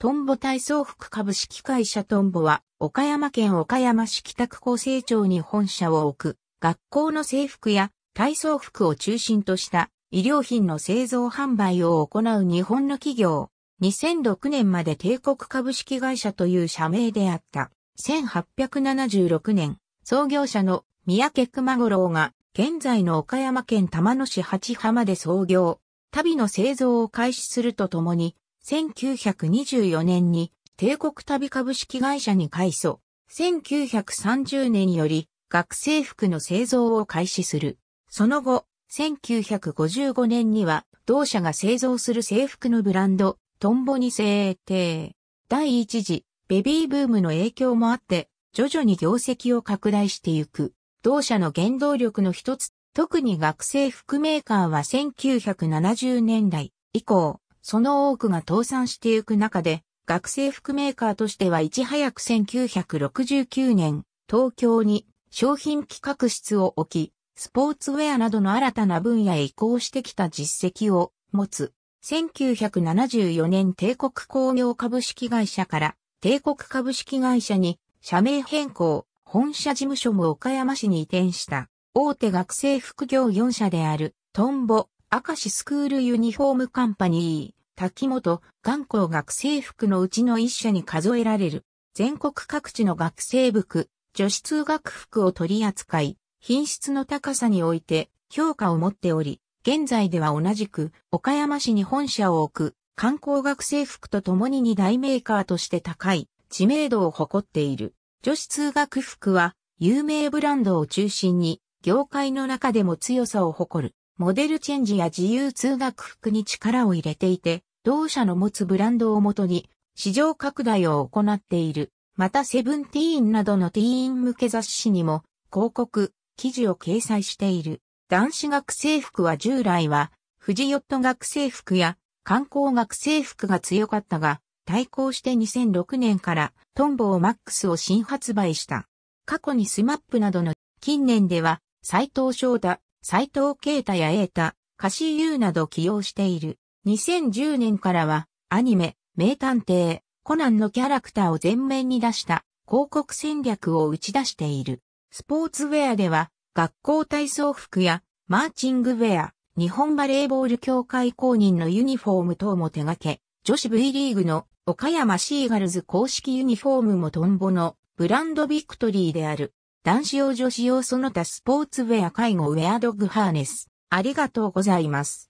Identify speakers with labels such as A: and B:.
A: トンボ体操服株式会社トンボは、岡山県岡山市北区厚生町に本社を置く、学校の制服や体操服を中心とした医療品の製造販売を行う日本の企業。2006年まで帝国株式会社という社名であった。1876年、創業者の三宅熊五郎が、現在の岡山県玉野市八浜で創業、旅の製造を開始するとともに、1924年に帝国旅株式会社に改装。1930年より学生服の製造を開始する。その後、1955年には同社が製造する制服のブランド、トンボに制定。第一次ベビーブームの影響もあって、徐々に業績を拡大していく。同社の原動力の一つ、特に学生服メーカーは1970年代以降、その多くが倒産してゆく中で、学生服メーカーとしてはいち早く1969年、東京に商品企画室を置き、スポーツウェアなどの新たな分野へ移行してきた実績を持つ。1974年帝国工業株式会社から帝国株式会社に社名変更、本社事務所も岡山市に移転した。大手学生副業4社である、トンボ、アカシスクールユニフォームカンパニー。滝本、観光学生服のうちの一社に数えられる、全国各地の学生服、女子通学服を取り扱い、品質の高さにおいて評価を持っており、現在では同じく岡山市に本社を置く観光学生服と共に2大メーカーとして高い知名度を誇っている。女子通学服は有名ブランドを中心に業界の中でも強さを誇る。モデルチェンジや自由通学服に力を入れていて、同社の持つブランドをもとに、市場拡大を行っている。また、セブンティーンなどのティーン向け雑誌にも、広告、記事を掲載している。男子学生服は従来は、富士ヨット学生服や、観光学生服が強かったが、対抗して2006年からトンボをマックスを新発売した。過去にスマップなどの近年では斎藤翔太、斎藤慶太や瑛太、カシーユーなど起用している。2010年からは、アニメ、名探偵、コナンのキャラクターを前面に出した広告戦略を打ち出している。スポーツウェアでは、学校体操服やマーチングウェア、日本バレーボール協会公認のユニフォーム等も手掛け、女子 V リーグの岡山シーガルズ公式ユニフォームもトンボのブランドビクトリーである。男子用女子用その他スポーツウェア介護ウェアドッグハーネス。ありがとうございます。